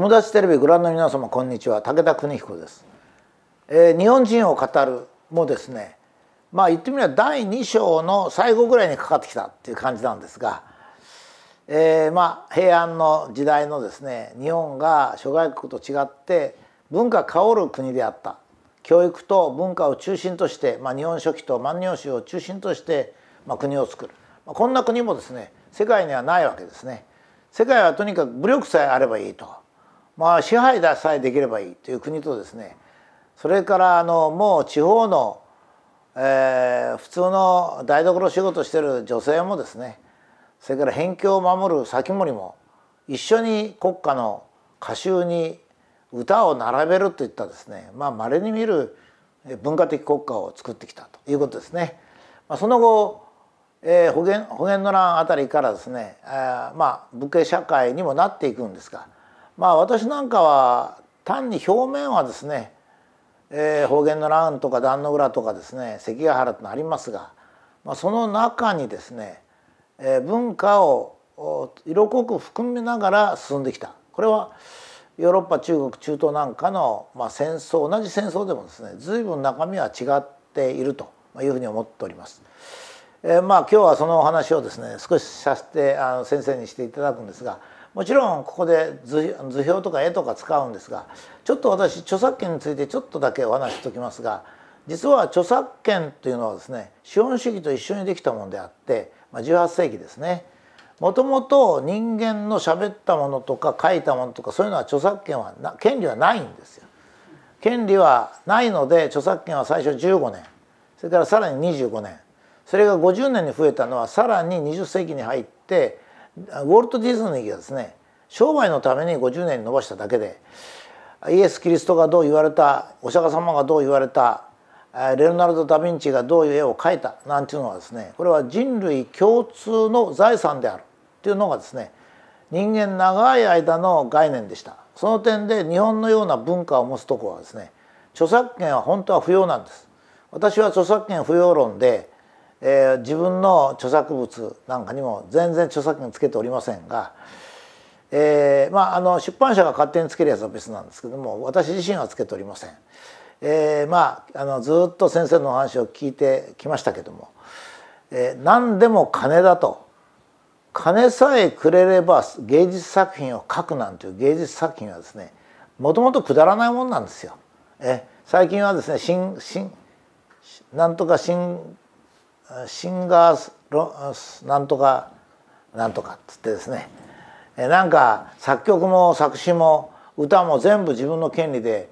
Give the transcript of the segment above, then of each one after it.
友達テレビご覧の皆様こんにちは武田邦彦です、えー、日本人を語るもですねまあ言ってみれば第2章の最後ぐらいにかかってきたっていう感じなんですが、えー、まあ平安の時代のですね日本が諸外国と違って文化香る国であった教育と文化を中心として、まあ、日本書紀と万葉集を中心として、まあ、国を作る、まあ、こんな国もですね世界にはないわけですね。世界はとにかく武力さえあればいいとまあ、支配ださえできればいいという国とですねそれからあのもう地方の、えー、普通の台所仕事してる女性もですねそれから辺境を守る先森も一緒に国家の歌集に歌を並べるといったですねまあ稀に見る文化的国家を作ってきたということですね。まあ、その後、えー、保元保元の乱あたりからですね、えー、まあ武家社会にもなっていくんですが。まあ私なんかは単に表面はですね、えー、方言の乱とか壇の浦とかですね関ヶ原ってのありますが、まあ、その中にですね、えー、文化を色濃く含めながら進んできたこれはヨーロッパ中国中東なんかの、まあ、戦争同じ戦争でもですね随分中身は違っているというふうに思っております。えー、まあ今日はそのお話をですね少しさせてあの先生にしていただくんですがもちろんここで図表とか絵とか使うんですがちょっと私著作権についてちょっとだけお話ししておきますが実は著作権というのはですね資本主義と一緒にできたものであって、まあ、18世紀ですねもともと人間の喋ったものとか書いたものとかそういうのは著作権は権利はないんですよ。権利はないので著作権は最初15年それからさらに25年それが50年に増えたのはさらに20世紀に入ってウォルト・ディズニーがですね商売のために50年に延ばしただけでイエス・キリストがどう言われたお釈迦様がどう言われたレオナルド・ダ・ヴィンチがどういう絵を描いたなんていうのはですねこれは人類共通の財産であるっていうのがですね人間長い間の概念でしたその点で日本のような文化を持つとこはですね著作権は本当は不要なんです私は著作権不要論でえー、自分の著作物なんかにも全然著作権つけておりませんが、えーまあ、あの出版社が勝手につけるやつは別なんですけども私自身はつけておりません。えー、まああのずっと先生のお話を聞いてきましたけども、えー、何でも金だと金さえくれれば芸術作品を書くなんていう芸術作品はですねもともとくだらないもんなんですよ。え最近はですね新新なんとか新シンガーなんとかなんとかっつってですねなんか作曲も作詞も歌も全部自分の権利で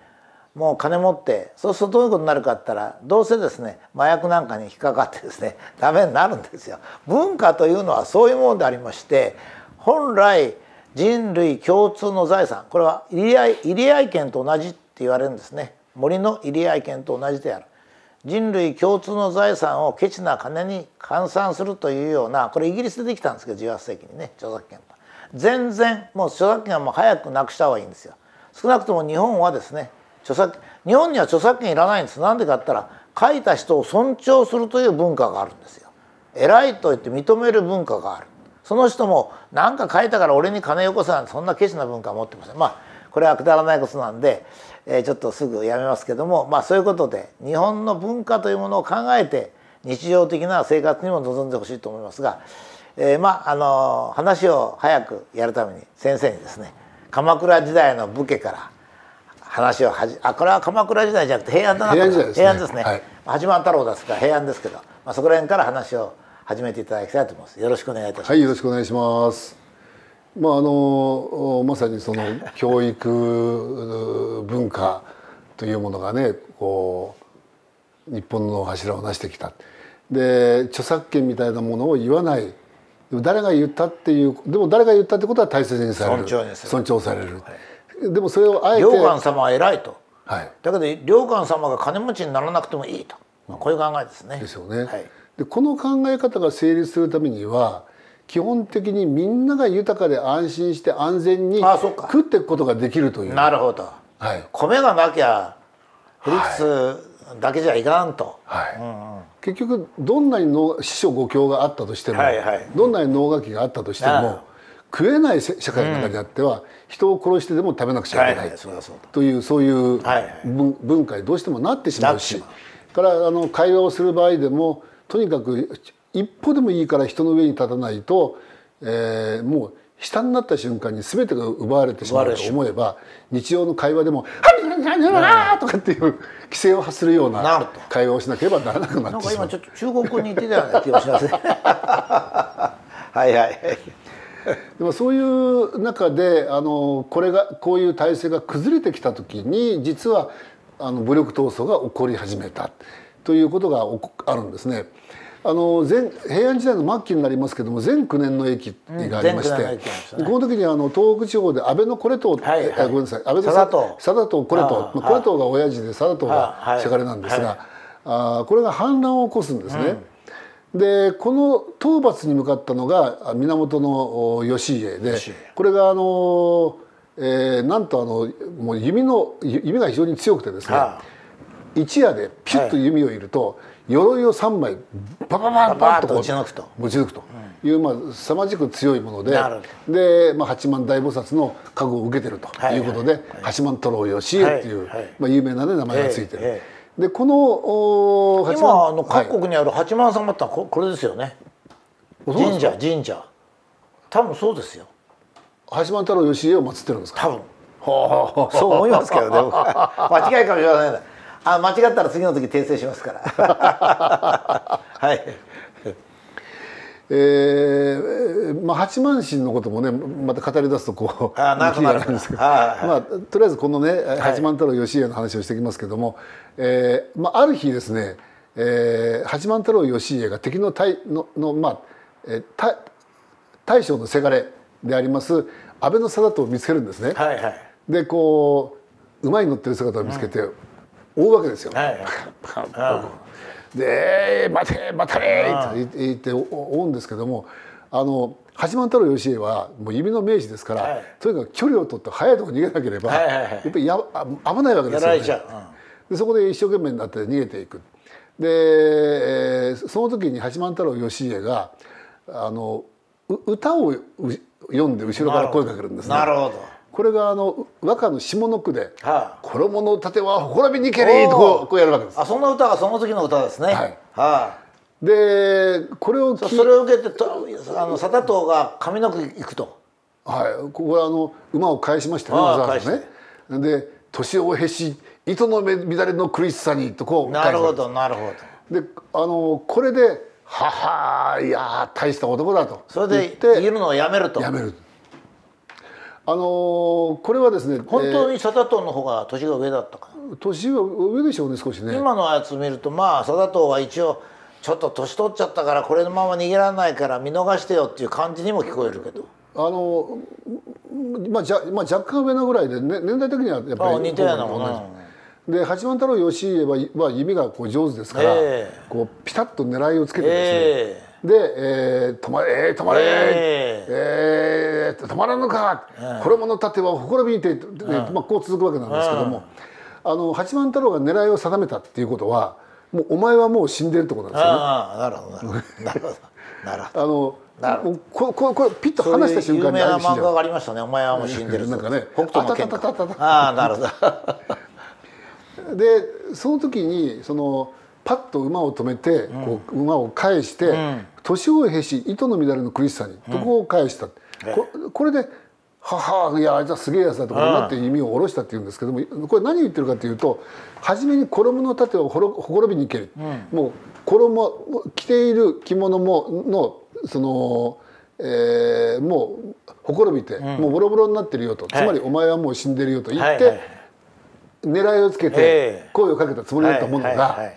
もう金持ってそうするとどういうことになるかって言ったらどうせですね麻薬なんかに引っかかってですね ダメになるんですよ。文化というのはそういうものでありまして本来人類共通の財産これは入り合い入り合い権と同じって言われるんですね森の入り合い権と同じである。人類共通の財産をケチな金に換算するというようなこれイギリスでできたんですけど18世紀にね著作権全然もう著作権はもう早くなくした方がいいんですよ少なくとも日本はですね著作日本には著作権いらないんですなんでかって言ったら書いた人を尊重するという文化があるんですよ偉いと言って認める文化があるその人も何か書いたから俺に金よこせなんてそんなケチな文化持ってませんまあこれはくだらないことなんで、えちょっとすぐやめますけども、まあ、そういうことで日本の文化というものを考えて日常的な生活にも臨んでほしいと思いますが、えー、まああの話を早くやるために先生にですね鎌倉時代の武家から話をはじあこれは鎌倉時代じゃなくて平安だな平安ですね平安ですね、はい、八幡太郎ですから平安ですけど、まあ、そこら辺から話を始めていただきたいと思いますよろしくお願いいたしますはいよろしくお願いしますまあ、あのまさにその教育文化というものがねこう日本の柱を成してきたで著作権みたいなものを言わない誰が言ったっていうでも誰が言ったってことは大切にされる尊重される、はい、でもそれをあえて良寛様は偉いと、はい、だけど良寛様が金持ちにならなくてもいいと、まあ、こういう考えですね。ですよね。はい、でこの考え方が成立するためには基本的にみんなが豊かで安心して安全に食っていくことができるというなるほど、はい、米がなきゃフルーツだけじゃいかんと、はいうんうん、結局どんなに農師匠五経があったとしても、はいはい、どんなに能楽器があったとしても、うん、食えない社会の中であっては、うん、人を殺してでも食べなくちゃいけない、はいはい、というそういう文化にどうしてもなってしまうし、はいからあの会話をする場合でもとにかく一歩でもいいから人の上に立たないと、えー、もう下になった瞬間に全てが奪われてしまうと思えば日常の会話でも「はいはいはいはい」とかっていう規制を発するような会話をしなければならなくなってしまう。なんか今ちょっと中国語に似てたような気がしますね。はいはい。でもそういう中であのこれがこういう体制が崩れてきた時に実はあの武力闘争が起こり始めたということがあるんですね。あの前平安時代の末期になりますけども全9年の駅がありまして、うんね、この時にあの東北地方で安倍のこれ党、ごめんなさい安倍の田党これ党これ党が親父で田党がせがれなんですが、あこれが反乱を起こすんですね。うん、でこの討伐に向かったのが源義家でこれがあの、えー、なんとあのもう弓の弓が非常に強くてですね、はあ、一夜でピュッと弓を射ると、はい鎧を3枚パパパンパンとこうち抜と持ち抜くという、まあ、凄まじく強いものでで、まあ、八幡大菩薩の覚悟を受けてるということで、八幡太郎義家っていう、まあ、有名な、ね、名前がついてる。でこのお今あの各国にある八幡様ってこれですよね神社神社多分そうですよ八幡太郎義家を祀ってるんですか多分そう思いますけどね 間違いかもしれないあ間違ったら次の時訂正しますから はいえーまあ、八幡神のこともねまた語り出すとこうあななるんですけど、はい、まあ、とりあえずこのね、八幡太郎義家の話をしていきますけども、えーまあ、ある日ですね、えー、八幡太郎義家が敵の大のの、まあえー、大将のせがれであります安倍の貞とを見つけるんですね。はいはい、でこう馬に乗ってる姿を見つけて、うん追うわけですよ。はい で「待て待て!」って言って追うんですけどもあの八幡太郎義家はもう指の名手ですから、はい、とにかく距離を取って速いとこ逃げなければ、はいはいはい、やっぱりや危ないわけですよね、うん、でそこで一生懸命になって逃げていくでその時に八幡太郎義家があの歌を読んで後ろから声かけるんですね。なるほどこれがあの和歌の下の句で「はあ、衣の盾はほこらびにけり」とこうこうやるわけですあそんな歌がその時の歌ですねはい、はあ、でこれをそれを受けてとあの佐田藤が上の句行くとはいここはあの馬を返しましたね小沢わざねで「年をへし糸の乱れの苦しさに」とこうなるほどなるほどであのこれで「ははいや大した男だ」とそれで言るのをやめるとやめるとあのー、これはですね本当に佐田トの方が年が上だったかえー、年は上でしょうね少しね今のやつ見るとまあ佐田党は一応ちょっと年取っちゃったからこれのまま逃げられないから見逃してよっていう感じにも聞こえるけどあのー、まあじゃ、まあ、若干上のぐらいで、ね、年代的にはやっぱり似たようなものなのねで八幡太郎義家は弓がこう上手ですから、えー、こうピタッと狙いをつけてですね、えーで、えー、止まれ、えー、止まれ、えー、えー、止まらぬか、うん、これのたてはほころびにて、うん、まあ、こう続くわけなんですけども、あの八幡太郎が狙いを定めたっていうことはもうお前はもう死んでるってことなんですよね。あなるほどなるほどなるほどあのこここれピッと話した瞬間にあるし漫画がありましたねお前はもう死んでるなんかね北斗の拳ああなるほど でその時にそのパッと馬を止めて、うん、こう馬を返して、うん、年をへし糸の乱れの苦しさにどこを返した、うんこ、これで「はは、いやあいつはすげえやつだ」とかなって意を下ろしたっていうんですけどもこれ何言ってるかというと初めに衣の盾をろびに行ける、もう衣着ている着物ものその。えー、もうほころびて、もうボロボロになってるよと、はい、つまりお前はもう死んでるよと言って、はいはい狙いをつけて声をかけたつもりだったものが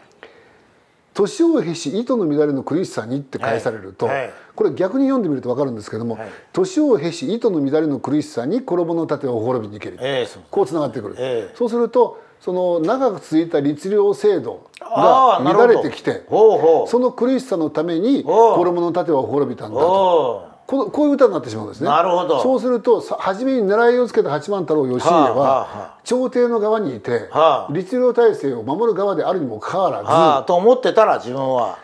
年をへし糸の乱れの苦しさにって返されると、はいはい、これ逆に読んでみると分かるんですけども、はい、年を経し糸の乱れの苦しさに衣の盾を滅びにける」えー、こうつながってくる、えー、そうするとその長く続いた律令制度が乱れてきてその苦しさのために衣の盾を滅びたんだと。ここういう歌になってしまうんですねなるほどそうすると初めに狙いをつけた八幡太郎義家は、はあ、朝廷の側にいて、はあ、律令体制を守る側であるにもかかわらず、はあ、と思ってたら自分は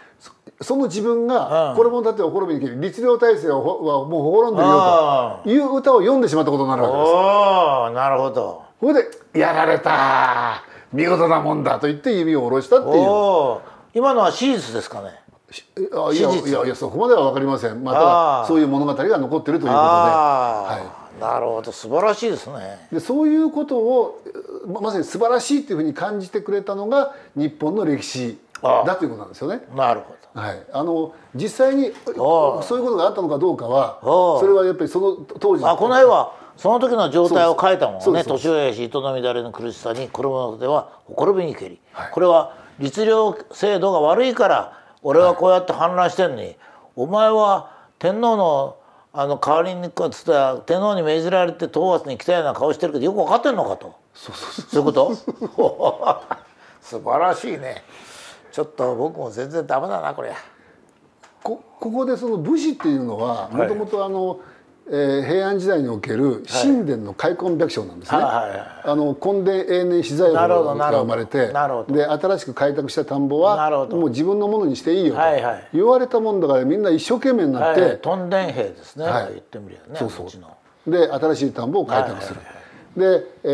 その自分が、これもだって怒るべき律令体制はもう滅んでるよという歌を読んでしまったことになるわけです。おなるほどそれで「やられた見事なもんだ」と言って指を下ろしたっていう今のは史実ですかねいやいやいやそこまでは分かりませんまたそういう物語が残ってるということで、はい、なるほど素晴らしいですねでそういうことをまさに素晴らしいというふうに感じてくれたのが日本の歴史だということなんですよね。なるほどはい、あの実際にそういうことがあったのかどうかはそれはやっぱりその当時あこの絵はその時の状態を変えたもんね年上やし糸の乱れの苦しさに衣の手はほころびにけり、はい、これは律令制度が悪いから俺はこうやって反乱してんのに、はい、お前は天皇のあの代わりにつった天皇に命じられて討伐に来たような顔してるけどよく分かってんのかとそういうこと 素晴らしいねちょっと僕も全然ダメだなこれこここでその武士っていうのはもともとあの、はいえー、平安時代における神殿の開墾百姓なんですね、はいあの根殿永年資材が生まれてで新しく開拓した田んぼはもう自分のものにしていいよと言われたもんだからみんな一生懸命になって、はいはい、兵ですね、はい、言ってみりゃねそうそうで新しい田んぼを開拓する、で,、え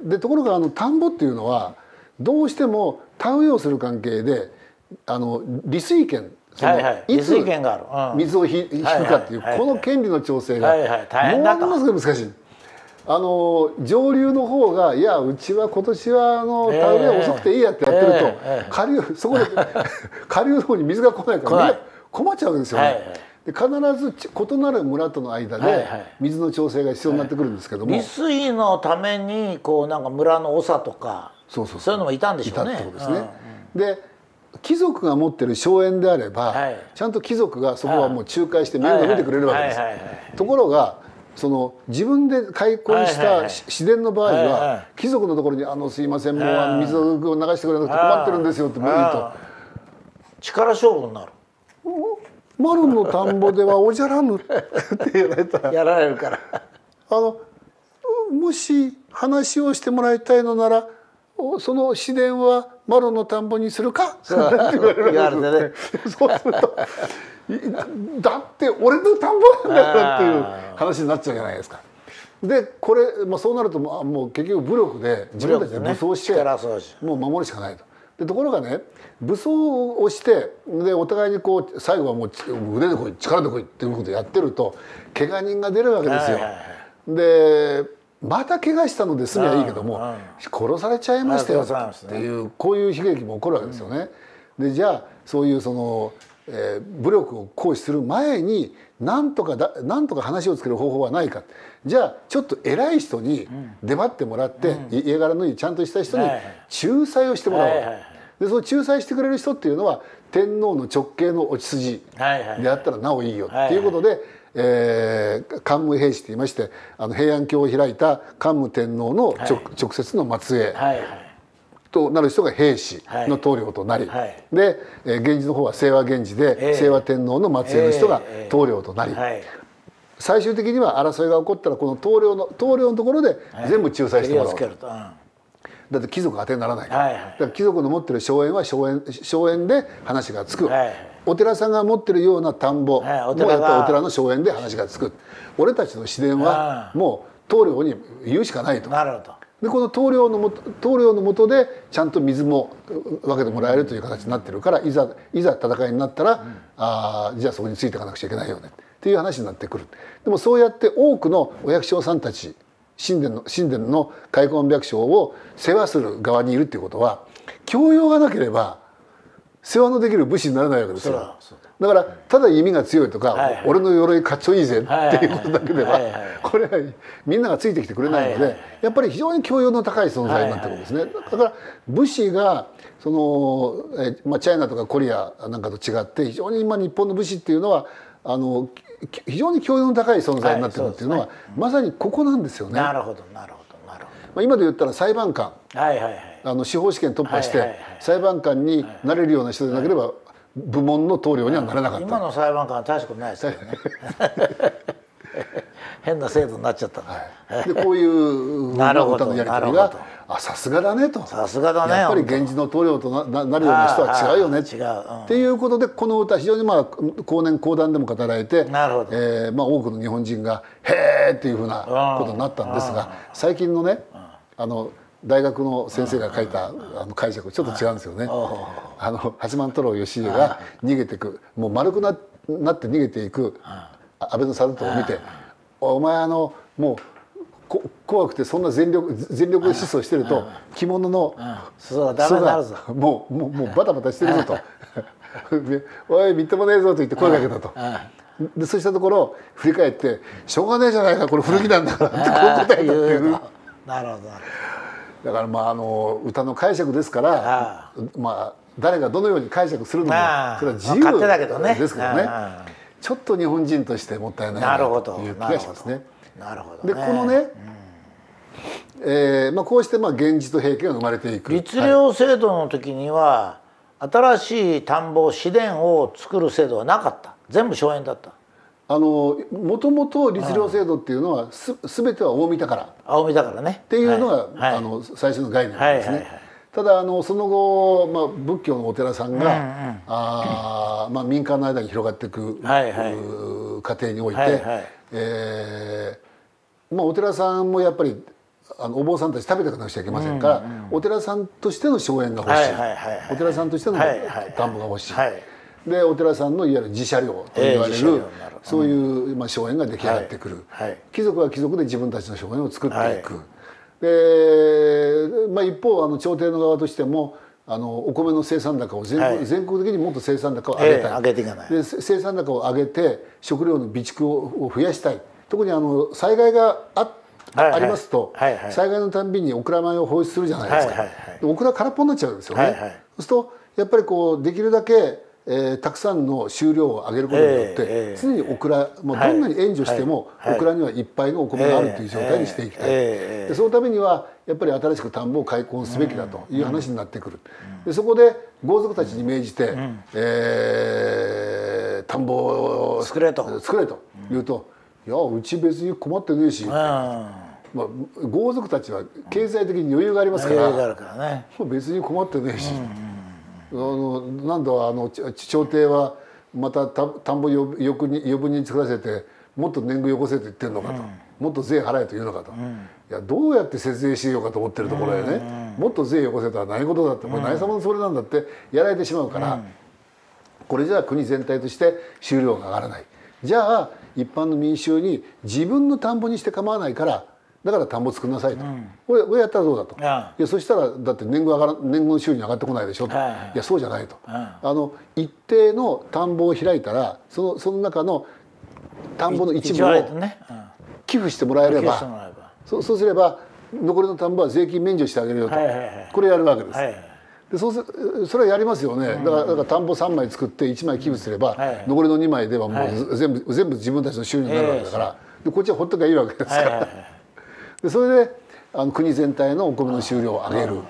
ー、でところがあの田んぼっていうのはどうしても田植えをする関係であの利水権はいはい、いつ水を引くかっていう、はいはい、この権利の調整が、はいはい、ものすごい難しい。あの上流の方が「いやうちは今年はあの田植え遅くていいや」ってやってると、えー、下流そこで 下流の方に水が来ないから困っちゃうんですよね。はいはいで必ず異なる村との間で水の調整が必要になってくるんですけども、はいはい、水のためにこうなんか村の長とかそういうのもいたんでしょうね。いたってことですね、うんうん、で貴族が持ってる荘園であれば、はい、ちゃんと貴族がそこはもう仲介して面倒見てくれるわけです。ところがその自分で開墾した自然の場合は貴族のところに「あのすいませんもう水を流してくれなくて困ってるんですよ」って言うと。力勝負になる。マルの田んぼではおじゃらぬって言われたら。やられるから。あのもし話をしてもらいたいのならその自然はマロの田んぼにするか? 」って言われるんですね。そうすると だって俺の田んぼなんだよっていう話になっちゃうじゃないですか。でこれ、まあ、そうなるともう結局武力で自分たちで武装して、ね、もう守るしかないと。でところがね武装をしてでお互いにこう最後はもう腕でこい力でこいっていうことをやってると怪我人が出るわけですよ。はいはいはい、でまた怪我したのですみゃいいけども、殺されちゃいましたよっていうこういう悲劇も起こるわけですよね。でじゃあそういうその、えー、武力を行使する前になんとかだなんとか話をつける方法はないかじゃあちょっと偉い人に出張ってもらって、うん、家柄のいいちゃんとした人に仲裁をしてもらおうと。はいはい、でその仲裁してくれる人っていうのは天皇の直系の落ち筋であったらなおいいよっていうことで。はいはいえー、桓武平氏といいましてあの平安京を開いた桓武天皇の、はい、直接の末裔、となる人が平氏の棟梁となり、はい、で、えー、源氏の方は清和源氏で、えー、清和天皇の末裔の人が棟梁となり、えーえーはい、最終的には争いが起こったらこの棟梁の棟梁のところで全部仲裁してもらう、はい、だって貴族当てにならないからはいはい、だから貴族の持ってる荘園は荘園荘園で話がつく、はい、お寺さんが持ってるような田んぼもやっぱお寺の荘園で話がつく俺たちの自然はもう棟梁に言うしかないと。なるほどでこの棟梁のも棟梁のもとでちゃんと水も分けてもらえるという形になってるからいざいざ戦いになったら、うん、あじゃあそこについていかなくちゃいけないよねっていう話になってくるでもそうやって多くのお役所さんたち神殿の神殿の開墾百姓を世話する側にいるっていうことは教養がなければ世話のできる武士にならないわけですよ。だからただ弓が強いとか、はいはい、俺の鎧かっちょいいぜっていうことだけでは、はいはい、これはみんながついてきてくれないので、はいはい、やっぱり非常に教養の高い存在になってるんですね、はいはい、だから武士がそのえ、まあ、チャイナとかコリアなんかと違って非常に今日本の武士っていうのはあの非常に教養の高い存在になってるっていうのは、はいねうん、まさにここなんですよね。なるほどなるほどなるほど。まあ、今で言ったら裁判官、はいはいはい、あの司法試験突破して、裁判官になれるような人でなければ、部門の棟梁にはならなかった。今の裁判官は大したことないですよね。変な制度になっちゃった、はい、でこういう歌 のやり取りがあさすがだねとさすがだねやっぱり源氏の棟梁とななるような人は違うよね違う、うん、っていうことでこの歌非常にまあ後年後段でも語られてなるほど、えーまあ、多くの日本人が「へえ!」っていうふうなことになったんですが、最近のね、あの大学の先生が書いたあの解釈ちょっと違うんですよね。あの八幡太郎義家が逃げてくもう丸くななって逃げていく安倍のサルトを見て「お前あのもう怖くてそんな全力全力疾走してると着物の裾がダメになるぞもうもうもうバタバタしてるぞと「おいみっともねえぞ」と言って声かけたと。でそうしたところ振り返って「しょうがねえじゃないかこれ古着なんだから」ってこう答えたっていう。なるほどだからまああの歌の解釈ですからまあ誰がどのように解釈するのかそれは自由ですけどねちょっと日本人としてもったいないなという気がしますね。なるほどでこのね、えーまあ、こうしてまあ現実と平家が生まれていく律令制度の時には、はい、新しい田んぼ市電を作る制度はなかった全部荘園だったあのもともと律令制度っていうのはす、すべては大見だから大見だからねっていうのが、はい、あの最初の概念なんですね、はいはいはい、ただあのその後、まあ、仏教のお寺さんが、うんうん、あまあ、民間の間に広がっていく、はいはい、過程において、はいはい、えー、まあ、お寺さんもやっぱりあのお坊さんたち食べていかなくちゃいけませんから、うんうんお寺さんとしての荘園が欲しいはいはいはいはい、お寺さんとしての田んぼが欲しいはいはいはい、でお寺さんのいわゆる自社領といわれるえーそういう、まあ、荘園が出来上がってくる、はいはい、貴族は貴族で自分たちの荘園を作っていく、で、まあ、一方あの朝廷の側としてもあのお米の生産高を全国,、全国的にもっと生産高を上げたい,、えー、いで生産高を上げて食料の備蓄を増やしたい特にあの災害があってありますと、災害のたんびにオクラ米を放出するじゃないですか、オクラ空っぽになっちゃうんですよね、はいはい、そうするとやっぱりこうできるだけえー、たくさんの収量を上げることによって、えー、常にオクラ、もうどんなに援助しても、はい、オクラにはいっぱいのお米があるという状態にしていきたい、えー、でそのためにはやっぱり新しく田んぼを開墾すべきだという話になってくる、うん、でそこで豪族たちに命じて、うん、えー、田んぼを作れと作れと言うと。いやうち別に困ってねえし、まあ、豪族たちは経済的に余裕がありますから、うんからね、別に困ってねえし、うんうん、あの何度あの朝廷はまた田んぼ余分に作らせてもっと年貢よこせと言ってるのかと、うん、もっと税払えというのかと、うん、いやどうやって節税しようかと思ってるところへね、うんうん、もっと税よこせとは何事だってこれ何様のそれなんだってやられてしまうから、これじゃあ国全体として収量が上がらない。じゃあ一般の民衆に自分の田んぼにして構わないからだから田んぼ作んなさいと、うん、俺俺やったらどうだと、うん、いやそしたらだって年貢上がら年貢収入上がってこないでしょと、はい、いやそうじゃないと、うん、あの一定の田んぼを開いたらそのその中の田んぼの一部を寄付してもらえれば,、そうすれば残りの田んぼは税金免除してあげるよと、はいはいはい、これやるわけです。はいはいでそうすそれはやりますよね、だからだから田んぼ3枚作って1枚寄付すれば、うんはい、残りの2枚ではもう全部、はい、全部自分たちの収入になるわけだから、えー、でこっちはほっとけばいいわけですから、はい、でそれであの国全体のお米の収量を上げる、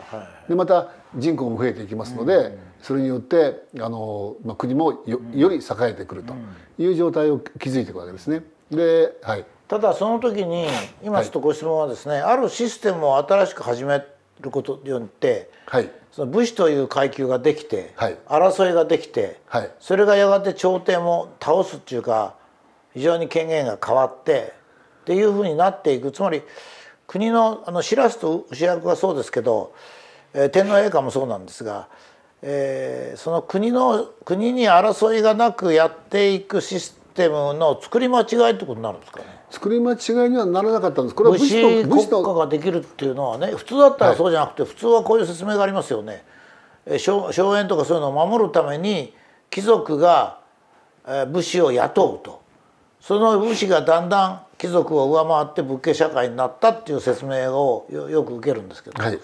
でまた人口も増えていきますので、うん、それによってあの、まあ、国もよより栄えてくるという状態を築いていくわけですね。ではい、ただその時に今ちょっとご質問はですね、あるシステムを新しく始めることによって、はい、その武士という階級ができて、はい、争いができて、はい、それがやがて朝廷も倒すっていうか非常に権限が変わってっていうふうになっていくつまり国のあのシラスと牛役はそうですけど、えー、天皇陛下もそうなんですが、えー、その国の国に争いがなくやっていくシステムの作り間違いってことになるんですかね作り間違いにはならなかったんですこれは武士と武士国家ができるっていうのはね普通だったらそうじゃなくて、はい、普通はこういう説明がありますよね荘園とかそういうのを守るために貴族が武士を雇うとその武士がだんだん貴族を上回って武家社会になったっていう説明をよく受けるんですけど、はい、ね、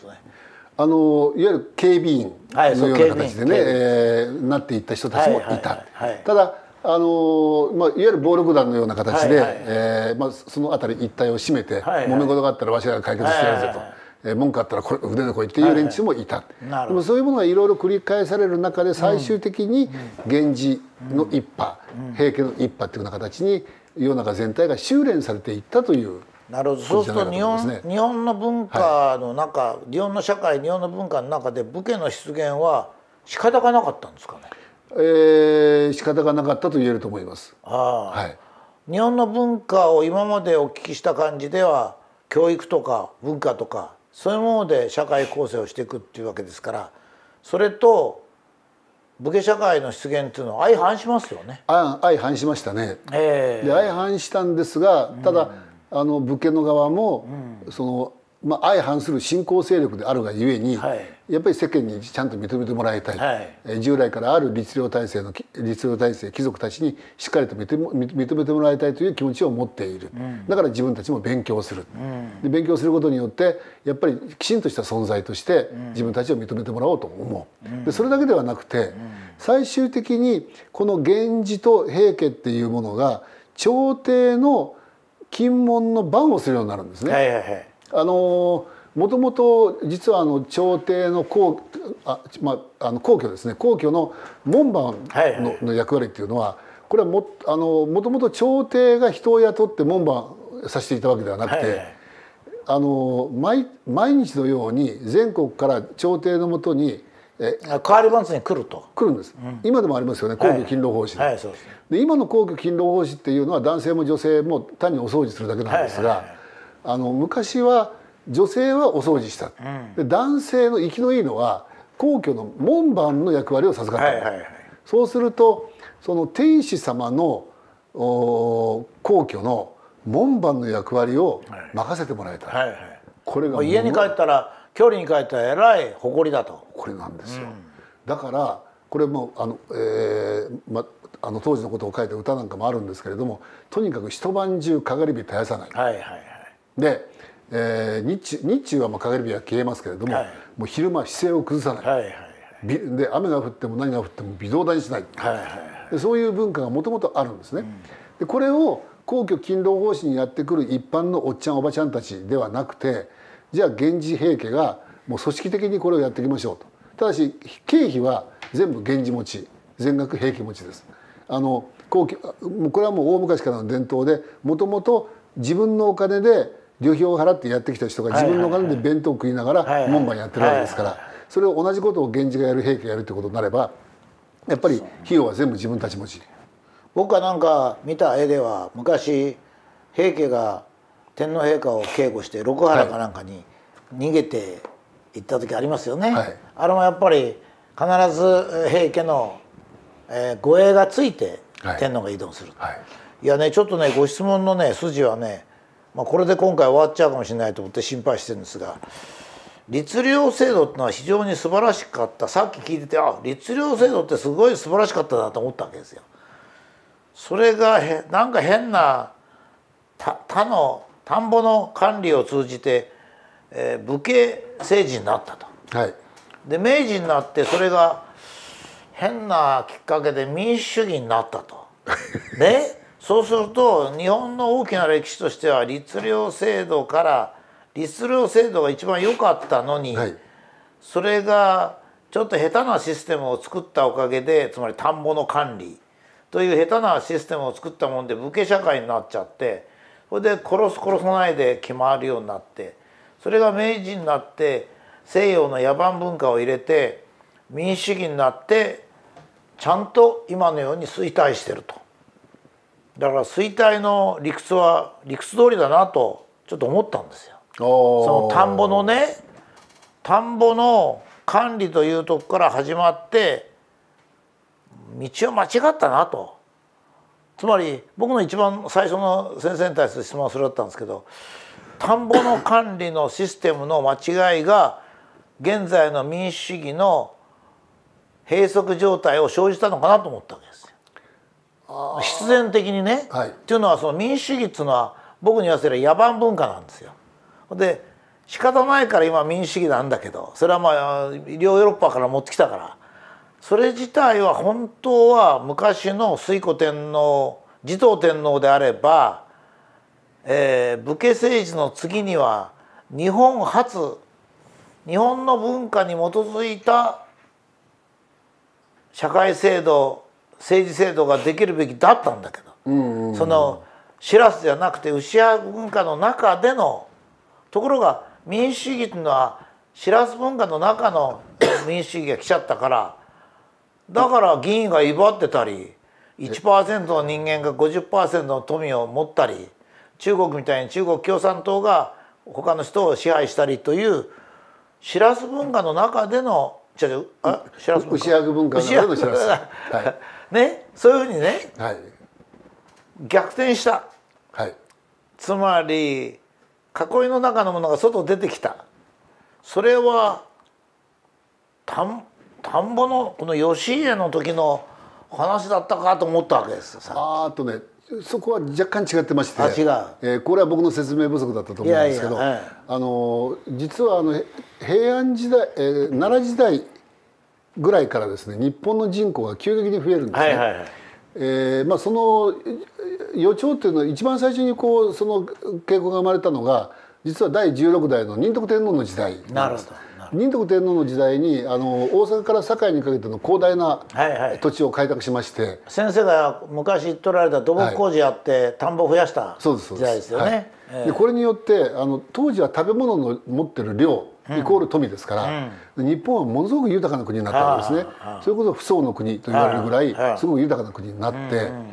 あのいわゆる警備員のような形でね、はい、えー、なっていった人たちもいた、はいはいはい、ただあのまあ、いわゆる暴力団のような形で、えまあ、その辺り一帯を占めて、はい揉め事があったらわしらが解決してやるぜと、はえ文句あったらこれ腕のこいっていう連中もいた、でもそういうものがいろいろ繰り返される中で最終的に源氏の一派、平家の一派っていうような形に世の中全体が修練されていったという。なるほどそうすると日本、ね、日本の文化の中、はい、日本の社会日本の文化の中で武家の出現は仕方がなかったんですかねえー、仕方がなかったと言えると思います。はい、日本の文化を今までお聞きした感じでは教育とか文化とかそういうもので社会構成をしていくっていうわけですからそれと武家社会の出現っていうのは相反しますよね。あ相反しましたね、えー、で相反したんですがただ、うん、あの武家の側も、うん、そのまあ、相反する新興勢力であるがゆえに、はい、やっぱり世間にちゃんと認めてもらいたい、はい、え従来からある律令体制の律令体制貴族たちにしっかりと認めてもらいたいという気持ちを持っている、うん、だから自分たちも勉強する、うん、で勉強することによってやっぱりきちんとした存在として自分たちを認めてもらおうと思う、うん、でそれだけではなくて、最終的にこの源氏と平家っていうものが朝廷の金門の番をするようになるんですね。はいはいはいあのもともと実はあの朝廷の皇あ、まあ、あの皇居ですね皇居の門番の,、の役割っていうのはこれはもあのもともと朝廷が人を雇って門番させていたわけではなくて、はいはい、あの毎毎日のように全国から朝廷のもとにえ変わり番地に来ると来るんです、うん、今でもありますよね皇居勤労奉仕、はいはいはで今の皇居勤労奉仕っていうのは男性も女性も単にお掃除するだけなんですが、はいはいはいあの昔は女性はお掃除した、で男性の生きのいいのは皇居の門番の役割を授かった、はいはいはい、そうするとその天使様の皇居の門番の役割を任せてもらえた、はいはいはい、これが家に帰ったら距離に帰ったらえらい誇りだとこれなんですよ、うん、だからこれもあの、えーま、あの当時のことを書いた歌なんかもあるんですけれどもとにかく一晩中かがり火絶やさない、はいはいはいで、えー、日中日中はまあかかり火は消えますけれども、はい、もう昼間姿勢を崩さない,、はいはいはい、で雨が降っても何が降っても微動だにしない、はいはい、でそういう文化がもともとあるんですね。うん、でこれを皇居勤労方針にやってくる一般のおっちゃんおばちゃんたちではなくてじゃあ源氏平家がもう組織的にこれをやっていきましょうとただし経費は全部源氏持ち全額平家持ちです。あの皇居これはもう大昔からの伝統でもともと自分のお金で旅費を払ってやってきた人が自分の金で弁当を食いながら門番やってるわけですからそれを同じことを源氏がやる平家がやるってことになればやっぱり費用は全部自分たち持ち僕はなんか見た絵では昔平家が天皇陛下を警護して六原かなんかに逃げて行った時ありますよね、はい、あれもやっぱり必ず平家の、え護衛がついて天皇が移動する、はいはい、いやねちょっとねご質問のね筋はねまあ、これで今回終わっちゃうかもしれないと思って心配してるんですが律令制度っていうのは非常に素晴らしかったさっき聞いててあ律令制度ってすごい素晴らしかったなと思ったわけですよ。それがへなんか変な他の田んぼの管理を通じて、えー、武家政治になったと。はい、で明治になってそれが変なきっかけで民主主義になったと。ね そうすると日本の大きな歴史としては律令制度から律令制度が一番良かったのに、はい、それがちょっと下手なシステムを作ったおかげでつまり田んぼの管理という下手なシステムを作ったもんで武家社会になっちゃってそれで殺す殺さないで決まるようになってそれが明治になって西洋の野蛮文化を入れて民主主義になってちゃんと今のように衰退してると。だから衰退の理屈は理屈通りだなとちょっと思ったんですよ。その田んぼのね田んぼの管理というとこから始まって道を間違ったなとつまり僕の一番最初の先生に対する質問はそれだったんですけど田んぼの管理のシステムの間違いが現在の民主主義の閉塞状態を生じたのかなと思ったわけです。必然的にね、はい、っていうのはその民主主義っていうのは僕に言わせれば野蛮文化なんですよ。で仕方ないから今民主主義なんだけどそれはまあ両ヨーロッパから持ってきたからそれ自体は本当は昔の推古天皇持統天皇であれば、えー、武家政治の次には日本初日本の文化に基づいた社会制度政治制度ができるべきだったんだけど、うんうん、そのしらすじゃなくて牛屋文化の中でのところが民主主義っていうのはしらす文化の中の 民主主義が来ちゃったからだから議員が威張ってたり1%の人間が50%の富を持ったり中国みたいに中国共産党が他の人を支配したりというしらす文化の中での違うあシラス牛役文化のはい、ねそういうふうにね、はい、逆転した、はい、つまり囲いの中のものが外出てきたそれは田ん田んぼのこの吉家の時の話だったかと思ったわけですああとねそこは若干違ってましてあえー、これは僕の説明不足だったと思うんですけど、はい、あの実はあの平安時代、えー、奈良時代ぐらいからですね日本の人口が急激に増えるんですね。はいはいはいえーまあ、その予兆っていうのは一番最初にこうその傾向が生まれたのが実は第16代の仁徳天皇の時代なんです。なるほど仁徳天皇の時代にあの大阪から堺にかけての広大な土地を開拓しまして、はいはい、先生が昔取られた土木工事やって、はい、田んぼ増やした時代ですよね。はいえー、でこれによってあの当時は食べ物の持ってる量イコール富ですから、うん、日本はものすごく豊かな国になったわけですね。それこそ不相の国と言われるぐらいすごく豊かな国になって。うんうんうん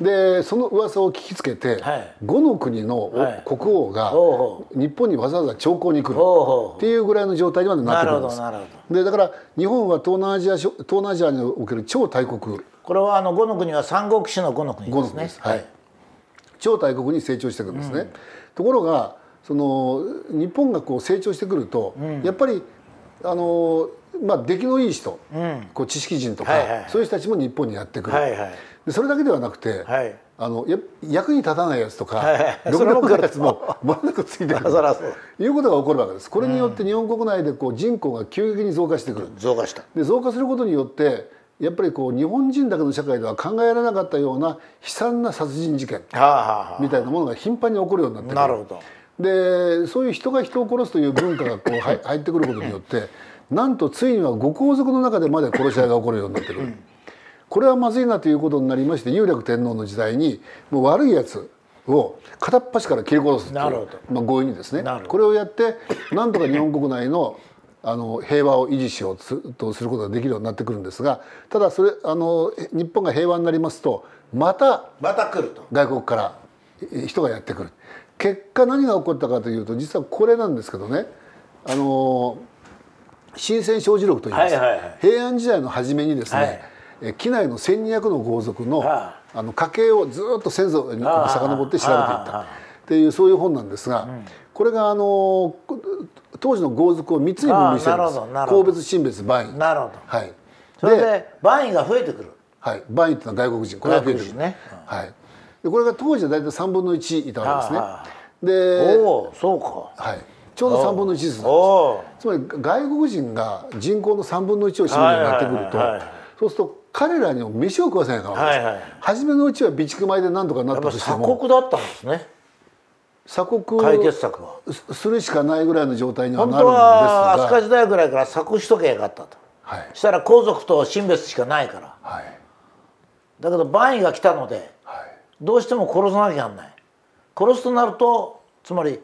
でその噂を聞きつけて、はい、5の国の、国王が日本にわざわざ朝貢に来るっていうぐらいの状態にまでなってるんですでだから日本は東南アジア東南アジアにおける超大国これはあの5の国は三国志の5の国ですねはい、超大国に成長していくんですね、うん、ところがその日本がこう成長してくると、うん、やっぱりあのまあ出来のいい人、うん、こう知識人とか、はいはい、そういう人たちも日本にやってくる。はいはいでそれだけではなくて、はい、あのや役に立たないやつとか、はい、ろくなもやつもまもなくついてくるということが起こるわけです。これによって日本国内でこう人口が急激に増加してくる。増加した。で増加することによってやっぱりこう日本人だけの社会では考えられなかったような悲惨な殺人事件みたいなものが頻繁に起こるようになってくる。なるほど。でそういう人が人を殺すという文化がこう 入ってくることによってなんとついにはご皇族の中でまで殺し合いが起こるようになってくる。これはまずいなということになりまして幽霊天皇の時代にもう悪いやつを片っ端から切り殺すという、まあ、強引にですねこれをやってなんとか日本国内のあの平和を維持しようとすることができるようになってくるんですがただそれあの日本が平和になりますとまたまた来ると外国から人がやってくる結果何が起こったかというと実はこれなんですけどねあの新鮮生じ録といいます、はいはいはい、平安時代の初めにですね、はい機内の1,200の豪族のあの家系をずっと先祖に遡って調べていったっていうそういう本なんですが、これがあの当時の豪族を3つに分類してるんです神別神別バインなるほど、はい、それでバインが増えてくるはいバインってのは外国人これが増えてくる、ねはい、でこれが当時は大体3分の1いたわけですねでおおそうかはいちょうど3分の1ずつなんですつまり外国人が人口の3分の1を占めるようになってくると、そうすると彼らにも飯を食わせないかはいはい、初めのうちは備蓄米で何とかなったとしても鎖国だったんですね鎖国解決策はするしかないぐらいの状態にはなるんですが本当は飛鳥時代ぐらいから鎖国しとけよかったと、はい、したら皇族と親別しかないから、はい、だけど万位が来たので、はい、どうしても殺さなきゃなんない殺すとなるとつまり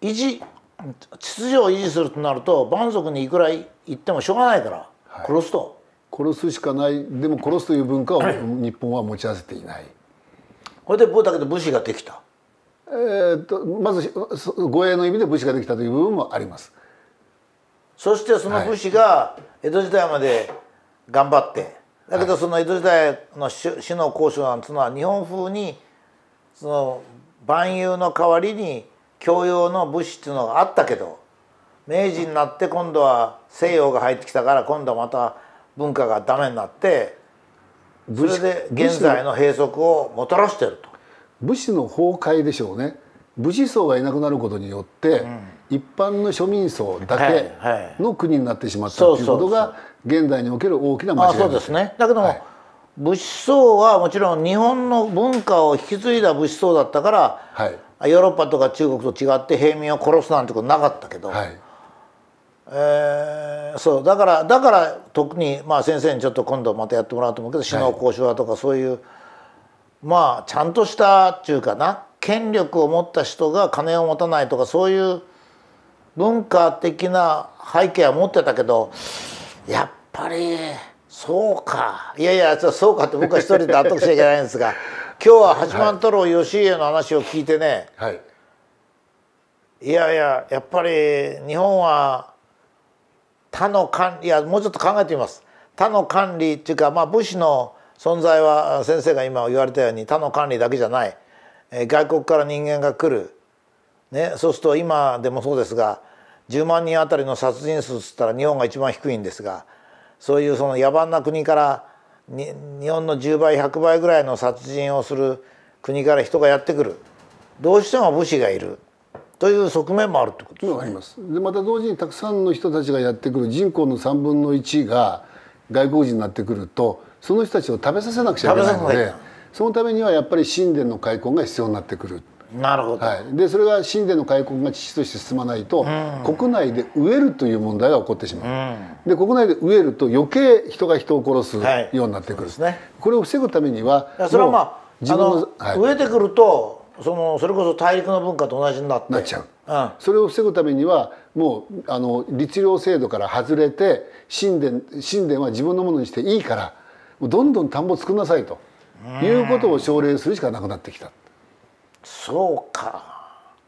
維持秩序を維持するとなると蛮族にいくら行ってもしょうがないから殺すと、殺すしかないでも殺すという文化を日本は持ち合わせていない。これでだけど武士ができたえーと、とまず護衛の意味で武士ができたという部分もあります。そしてその武士が江戸時代まで頑張って、はい、だけどその江戸時代の死の交渉なんていうのは日本風にその万有の代わりに教養の武士っていうのがあったけど明治になって今度は西洋が入ってきたから今度はまた文化がダメになってそれで現在の閉塞をもたらしてると武士の崩壊でしょうね武士層がいなくなることによって、うん、一般の庶民層だけの国になってしまったと、はい、うことが現代における大きな間違いですね。だけども、はい、武士層はもちろん日本の文化を引き継いだ武士層だったから、はい、ヨーロッパとか中国と違って平民を殺すなんてことなかったけど、はい、えー、そうだからだから特に、まあ、先生にちょっと今度またやってもらうと思うけど首脳交渉だとかそういう、はい、まあちゃんとしたっていうかな権力を持った人が金を持たないとかそういう文化的な背景は持ってたけどやっぱりそうかいやいやそうかって僕は一人で納得しちゃいけないんですが 今日は八幡太郎義家の話を聞いてね、はい、いやいややっぱり日本は他の管理いやもうちょっと考えてみます他の管理っていうか、まあ、武士の存在は先生が今言われたように他の管理だけじゃない、えー、外国から人間が来る、ね、そうすると今でもそうですが10万人あたりの殺人数っつったら日本が一番低いんですがそういうその野蛮な国から日本の10倍100倍ぐらいの殺人をする国から人がやってくるどうしても武士がいるという側面もあるってことですね。ますでまた同時にたくさんの人たちがやってくる人口の3分の1が外国人になってくるとその人たちを食べさせなくちゃいけないのでそのためにはやっぱり神殿の開墾が必要になってくる。なるほど、はい、でそれが神殿の開墾が父として進まないと、うん、国内で飢えるという問題が起こってしまう、うん、で国内で飢えると余計人が人を殺すようになってくる、はいね、これを防ぐためにはそれはまあ自分の、はい、飢えてくるとそのそれこそ大陸の文化と同じになってなっちゃう、うん、それを防ぐためにはもうあの律令制度から外れて神殿神殿は自分のものにしていいからどんどん田んぼ作んなさいということを奨励するしかなくなってきた。そうか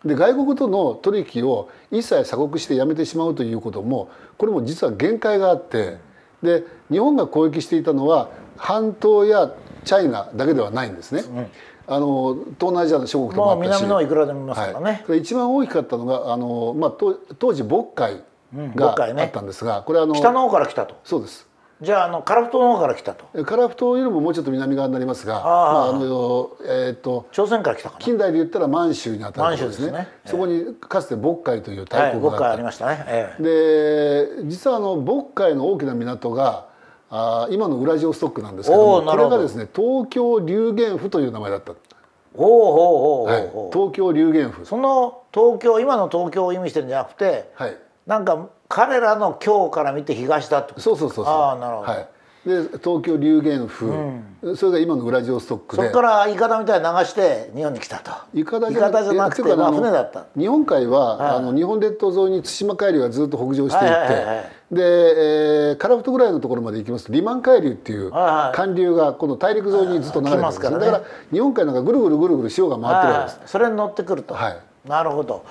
で外国との取引を一切鎖国してやめてしまうということもこれも実は限界があってで日本が攻撃していたのは半島やチャイナだけではないんですね。あの東南アジアの諸国ともあったし、まあ、南のいくらでもいますからね、はい、一番大きかったのがあの、まあ、当時渤海があったんですが、うんね、これあの北の方から来たとそうですじゃあの樺太の方から来たと樺太よりももうちょっと南側になりますがあ、まああのえーと、と朝鮮から来たかな近代で言ったら満州にあたるんですね、ねえー、そこにかつて渤海という大国があった、はい、ありましたね、えー、で実はあの渤海の大きな港があ今のウラジオストックなんですけどもこれがですね東京流言府という名前だったおお、はい、東京流言府その東京今の東京を意味してるんじゃなくて、はい、なんか彼らの今日から見て東だってことそうそうそうそうああなるほど、はい、で東京流言風、うん、それが今のウラジオストックでそこからイカダみたいに流して日本に来たとイカダじゃなくてまあ、船だった日本海は、はい、あの日本列島沿いに対馬海流がずっと北上していって、はいはいはいはい、で、えー、樺太ぐらいのところまで行きますとリマン海流っていう寒流がこの大陸沿いにずっと流れてますから、ね、だから日本海なんかぐるぐるぐるぐる潮が回ってるわけです、はい、それに乗ってくると、はい、なるほど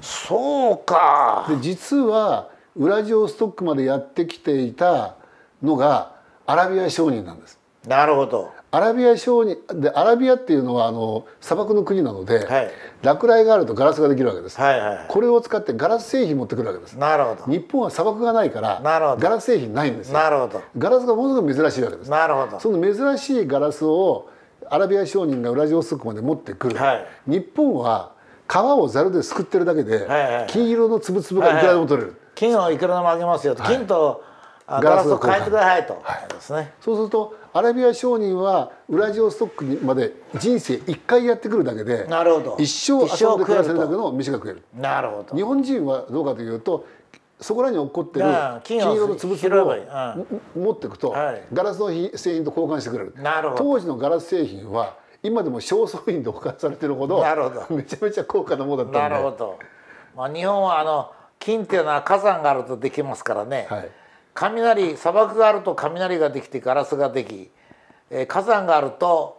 そうかで実はウラジオストックまでやってきていたのがアラビア商人なんです。なるほど。アラビア商人でアラビアっていうのはあの砂漠の国なので、はい、落雷があるとガラスができるわけです、はいはい、これを使ってガラス製品持ってくるわけですなるほど日本は砂漠がないからなるほどガラス製品ないんですなるほどガラスがものすごく珍しいわけですなるほどその珍しいガラスをアラビア商人がウラジオストクまで持ってくる、はい、日本は皮をざるですくってるだけで、はいはい金色の粒々がいくらでも取れる、はいはい、金をいくらでもあげますよと、金とガラスを変えてくださいと、はい、そうするとアラビア商人はウラジオストックにまで人生一回やってくるだけでなるほど一生遊んで暮らせるだけの飯が食えるなるほど日本人はどうかというとそこらに起っこってる金色の粒々を持っていくと、ガラスの製品と交換してくれる当時のガラス製品は今でも正倉院で保管されてるほどなるほど めちゃめちゃ高価なものだったんでなるほど、まあ、日本はあの金っていうのは火山があるとできますからね、はい雷砂漠があると雷ができてガラスができ、えー、火山があると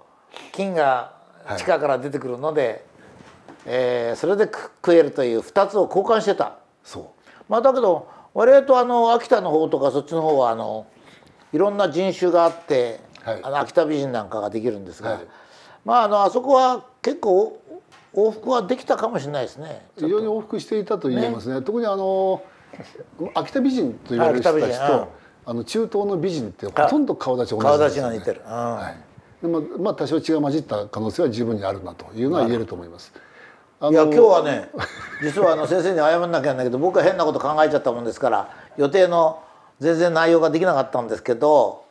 金が地下から出てくるので、はい、えー、それで食えるという2つを交換してた。そうまあ、だけど割とあの秋田の方とかそっちの方はあのいろんな人種があって、はい、あの秋田美人なんかができるんですが、はい、まああのあそこは結構往復はできたかもしれないですね非常に往復していたと言えますね、ね、特にあの秋田美人と言われる人たちと、あの中東の美人ってほとんど顔立ち同じ、ね、顔立ちが似てる、うん、はいまあ、まあ多少血が混じった可能性は十分にあるなというのは言えると思います。いや今日はね 実はあの先生に謝んなきゃいけないんだけど僕は変なこと考えちゃったもんですから予定の全然内容ができなかったんですけど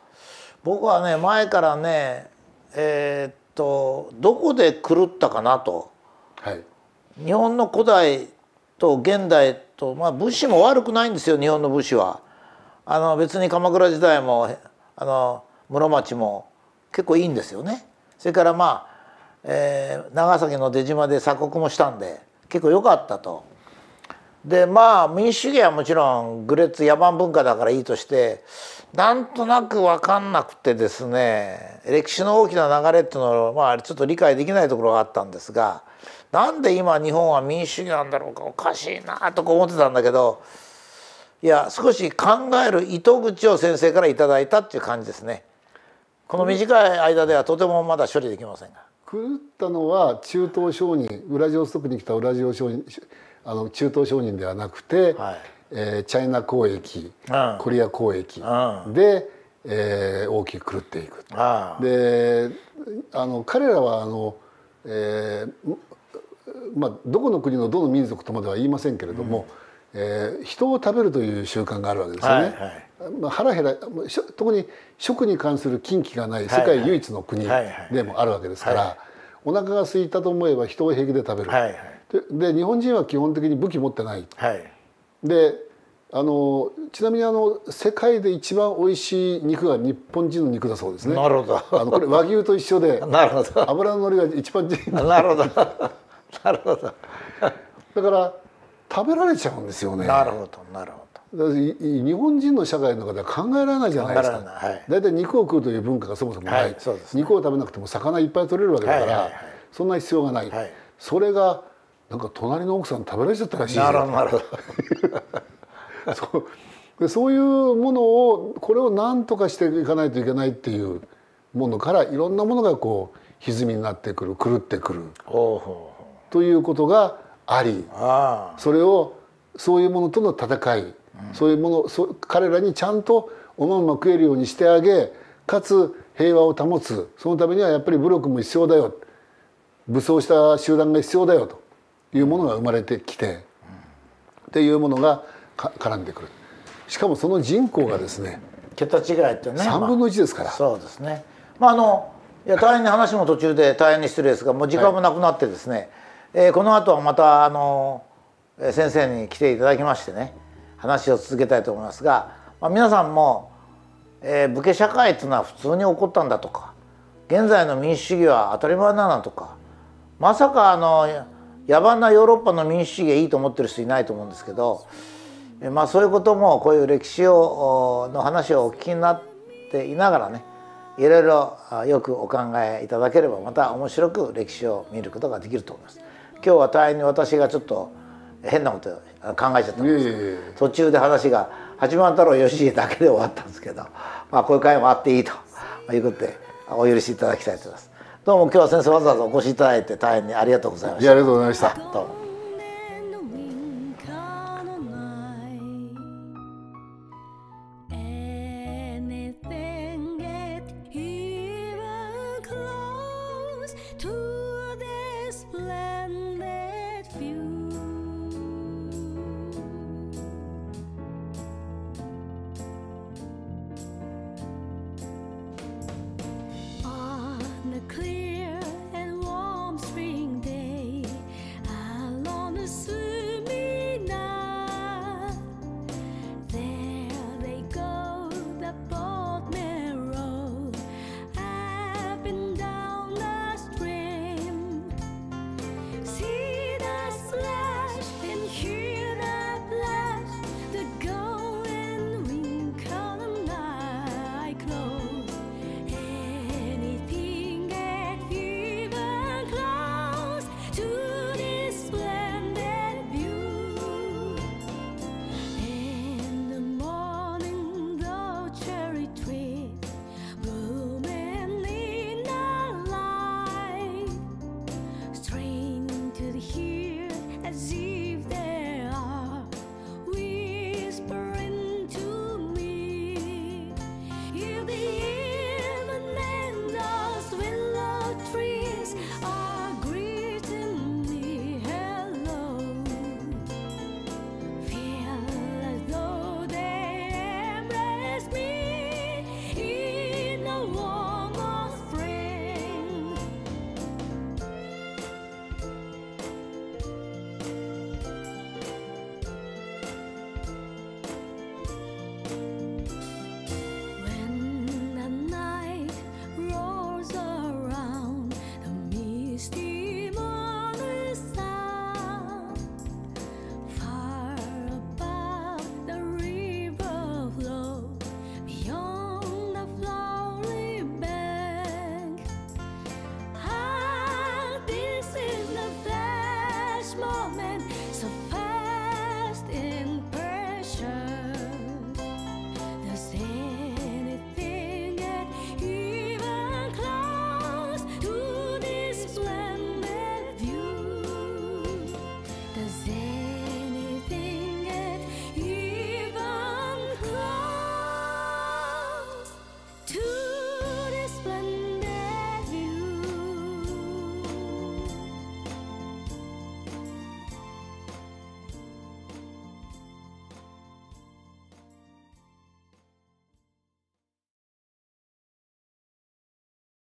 僕はね前からねえー、っとどこで狂ったかなと、はい、日本の古代と現代とまあ武士も悪くないんですよ日本の武士は。あの別に鎌倉時代もあの室町も結構いいんですよね。それからまあ、えー、長崎の出島で鎖国もしたんで結構良かったと。でまあ民主主義はもちろんグレッツ野蛮文化だからいいとしてなんとなく分かんなくてですね歴史の大きな流れっていうのを、まあ、ちょっと理解できないところがあったんですがなんで今日本は民主主義なんだろうかおかしいなとか思ってたんだけどいや少し考える糸口を先生から頂いたっていう感じですね。この短い間ではとてもまだ処理できませんが。狂ったのは中東商人ウラジオストクに来たウラジオ商人あの中東商人ではなくて、はいえー、チャイナ交易、うん、コリア交易、うん、で、えー、大きく狂っていく。であの彼らはあの、えー、まあ、どこの国のどの民族とまでは言いませんけれども、うん、えー、人を食べるという習慣があるわけですよね。はいはい、まあ、腹減ら特に食に関する禁忌がない世界唯一の国でもあるわけですから、はいはい、お腹が空いたと思えば人を平気で食べる。はいはい、で日本人は基本的に武器持ってない。はい、であのちなみにあの世界で一番美味しい肉が日本人の肉だそうですね。なるほど。あのこれ和牛と一緒で、なるほど。油の乗りが一番人。なるほど。なるほど。だから食べられちゃうんですよね。なるほど、なるほど。日本人の社会の中では考えられないじゃないですか。はい、だいたい肉を食うという文化がそもそもない。はいね、肉を食べなくても魚いっぱい取れるわけだから、そんな必要がない。はい、それがなんか隣の奥さん食べられちゃったらしいなるほど、なるほど。そうでそういうものをこれを何とかしていかないといけないっていうものからいろんなものがこう歪みになってくる狂ってくる。ほうほうということがありそれをそういうものとの戦い、そういうもの彼らにちゃんとおまんま食えるようにしてあげかつ平和を保つそのためにはやっぱり武力も必要だよ武装した集団が必要だよというものが生まれてきて、っていうものが絡んでくるしかもその人口がですね桁違いってね3分の1ですから、まあ、そうですねまああのいや大変に話も途中で大変に失礼ですがもう時間もなくなってですね、はいえー、この後はまたあの先生に来ていただきましてね話を続けたいと思いますが、まあ、皆さんも、えー、武家社会っていうのは普通に起こったんだとか現在の民主主義は当たり前なんだとかまさかあの野蛮なヨーロッパの民主主義がいいと思ってる人いないと思うんですけど、えー、まあ、そういうこともこういう歴史をの話をお聞きになっていながらねいろいろよくお考えいただければまた面白く歴史を見ることができると思います。今日は大変に私がちょっと変なこと考えちゃったんです途中で話が八幡太郎義家だけで終わったんですけど、まあ、こういう会もあっていいということでお許しいただきたいと思います。どうも今日は先生わざわざお越しいただいて大変にありがとうございました。ありがとうございました。どうも。